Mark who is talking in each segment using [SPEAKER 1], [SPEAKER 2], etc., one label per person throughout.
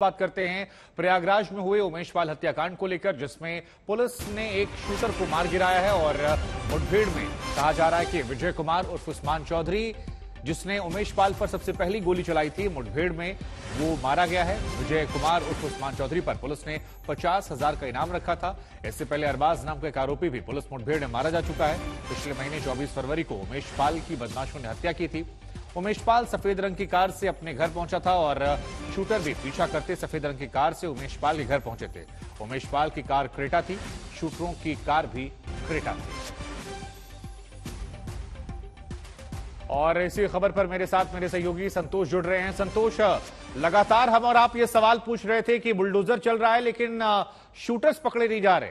[SPEAKER 1] बात करते हैं प्रयागराज में हुए उमेश पाल हत्याकांड को लेकर जिसमें पुलिस ने एक शूटर को मार गिराया है और मुठभेड़ में कहा जा रहा है कि विजय कुमार उर्फ उस्मान चौधरी जिसने उमेश पाल पर सबसे पहली गोली चलाई थी मुठभेड़ में वो मारा गया है विजय कुमार उर्फ उस्मान चौधरी पर पुलिस ने पचास हजार का इनाम रखा था इससे पहले अरबाज नाम का एक आरोपी भी पुलिस मुठभेड़ में मारा जा चुका है पिछले महीने चौबीस फरवरी को उमेश पाल की बदमाशों ने हत्या की थी उमेश पाल सफेद रंग की कार से अपने घर पहुंचा था और शूटर भी पीछा करते सफेद रंग की कार से उमेश पाल के घर पहुंचे थे उमेश पाल की कार क्रेटा थी शूटरों की कार भी क्रेटा थी और इसी खबर पर मेरे साथ मेरे सहयोगी संतोष जुड़ रहे हैं संतोष लगातार हम और आप ये सवाल पूछ रहे थे कि बुलडोजर चल रहा है लेकिन शूटर्स पकड़े नहीं जा रहे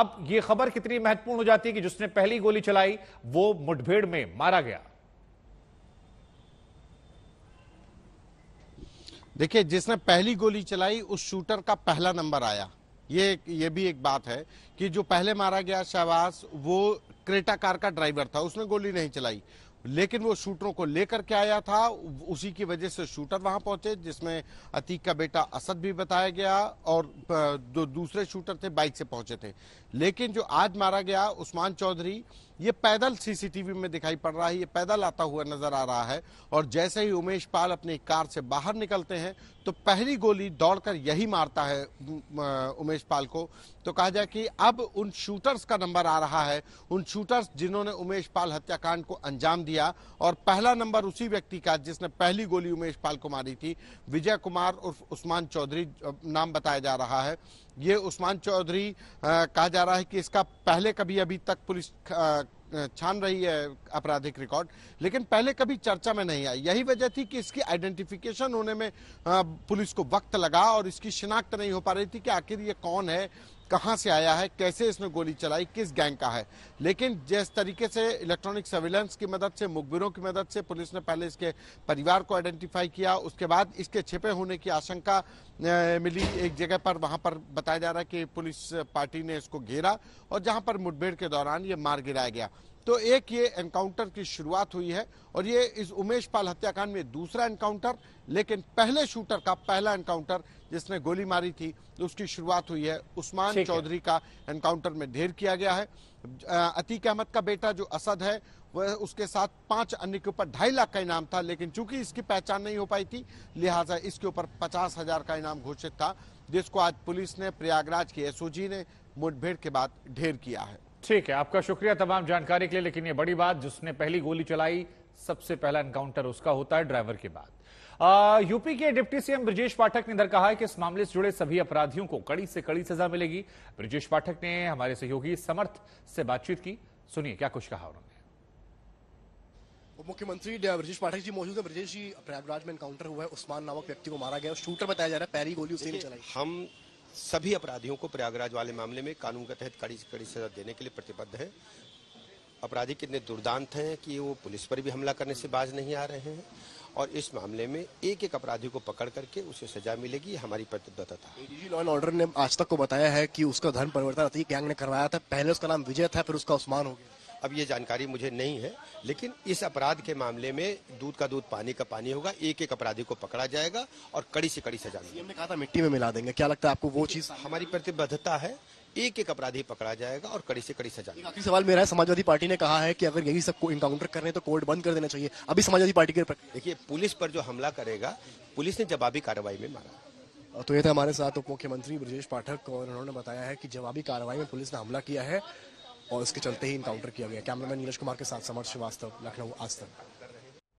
[SPEAKER 1] अब ये खबर कितनी महत्वपूर्ण हो जाती है कि जिसने पहली गोली चलाई वो मुठभेड़ में मारा गया
[SPEAKER 2] देखिए जिसने पहली गोली चलाई उस शूटर का पहला नंबर आया ये ये भी एक बात है कि जो पहले मारा गया शहबाज वो क्रेटा कार का ड्राइवर था उसने गोली नहीं चलाई लेकिन वो शूटरों को लेकर के आया था उसी की वजह से शूटर वहां पहुंचे जिसमें अतीक का बेटा असद भी बताया गया और जो दूसरे शूटर थे बाइक से पहुंचे थे लेकिन जो आज मारा गया उस्मान चौधरी ये पैदल सीसीटीवी में दिखाई पड़ रहा है ये पैदल आता हुआ नजर आ रहा है और जैसे ही उमेश पाल अपनी कार से बाहर निकलते हैं तो पहली गोली दौड़कर यही मारता है उमेश पाल को तो कहा जाए कि अब उन शूटर्स का नंबर आ रहा है उन शूटर्स जिन्होंने उमेश पाल हत्याकांड को अंजाम दिया और पहला नंबर उसी व्यक्ति का जिसने पहली गोली उमेश पाल को मारी थी विजय कुमार उर्फ उस्मान चौधरी नाम बताया जा रहा है ये उस्मान चौधरी कहा जा रहा है कि इसका पहले कभी अभी तक पुलिस छान रही है आपराधिक रिकॉर्ड लेकिन पहले कभी चर्चा में नहीं आई यही वजह थी कि इसकी आइडेंटिफिकेशन होने में पुलिस को वक्त लगा और इसकी शिनाख्त नहीं हो पा रही थी कि आखिर ये कौन है कहाँ से आया है कैसे इसने गोली चलाई किस गैंग का है लेकिन जिस तरीके से इलेक्ट्रॉनिक सर्विलेंस की मदद से मुखबिरों की मदद से पुलिस ने पहले इसके परिवार को आइडेंटिफाई किया उसके बाद इसके छिपे होने की आशंका मिली एक जगह पर वहाँ पर बताया जा रहा है कि पुलिस पार्टी ने इसको घेरा और जहाँ पर मुठभेड़ के दौरान ये मार गिराया गया तो एक ये एनकाउंटर की शुरुआत हुई है और ये इस उमेश पाल हत्याकांड में दूसरा एनकाउंटर लेकिन पहले शूटर का पहला एनकाउंटर जिसने गोली मारी थी उसकी शुरुआत हुई है उस्मान चौधरी का एनकाउंटर में ढेर किया गया है अतीक अहमद का बेटा जो असद है वह उसके साथ पांच अन्य के ऊपर ढाई लाख का इनाम था लेकिन चूंकि इसकी पहचान नहीं हो पाई थी लिहाजा इसके ऊपर पचास हजार का इनाम घोषित था जिसको आज पुलिस ने प्रयागराज के एसओजी ने मुठभेड़ के बाद ढेर किया
[SPEAKER 1] है ठीक है आपका शुक्रिया तमाम जानकारी के लिए लेकिन ये बड़ी बात जिसने पहली गोली चलाई सबसे पहला एनकाउंटर उसका होता है ड्राइवर के बाद यूपी के डिप्टी सीएम ब्रजेश पाठक ने इधर कहा है कि इस मामले से जुड़े सभी अपराधियों को कड़ी से कड़ी सजा मिलेगी ब्रजेश पाठक ने हमारे सहयोगी समर्थ से बातचीत की सुनिए क्या कुछ कहा उन्होंने
[SPEAKER 3] मुख्यमंत्री ब्रजेश पाठक जी मौजूद है ब्रजेश जी प्रयागराज में एनकाउंटर हुआ है उस्मान नामक व्यक्ति को मारा गया शूटर बताया जा रहा है पहली गोली उसी ने चलाई
[SPEAKER 4] हम सभी अपराधियों को प्रयागराज वाले मामले में कानून के तहत कड़ी कड़ी सजा देने के लिए प्रतिबद्ध है अपराधी कितने दुर्दांत हैं कि वो पुलिस पर भी हमला करने से बाज नहीं आ रहे हैं और इस मामले में एक एक अपराधी को पकड़ करके उसे सजा मिलेगी हमारी प्रतिबद्धता था
[SPEAKER 3] लॉ एंड ऑर्डर ने आज तक को बताया है कि उसका धर्म परिवर्तन गैंग ने करवाया था पहले उसका नाम विजय था फिर उसका उस्मान हो गया
[SPEAKER 4] अब ये जानकारी मुझे नहीं है लेकिन इस अपराध के मामले में दूध का दूध पानी का पानी होगा एक एक अपराधी को पकड़ा जाएगा और कड़ी से कड़ी सजा
[SPEAKER 3] हमने कहा था मिट्टी में मिला देंगे क्या लगता है आपको वो चीज हमारी प्रतिबद्धता है एक एक अपराधी पकड़ा जाएगा और कड़ी से कड़ी सजा आखिरी सवाल मेरा है समाजवादी पार्टी ने कहा है कि अगर यही सबको इनकाउंटर कर रहे हैं तो कोर्ट बंद कर देना चाहिए अभी समाजवादी पार्टी के
[SPEAKER 4] देखिए पुलिस पर जो हमला करेगा पुलिस ने जवाबी कार्रवाई में मारा
[SPEAKER 3] तो ये था हमारे साथ उप मुख्यमंत्री ब्रजेश पाठक और उन्होंने बताया है कि जवाबी कार्रवाई में पुलिस ने हमला किया है और इसके चलते ही इनकाउंटर किया गया कैमरामैन नीरज कुमार के साथ समर श्रीवास्तव लखनऊ आज तक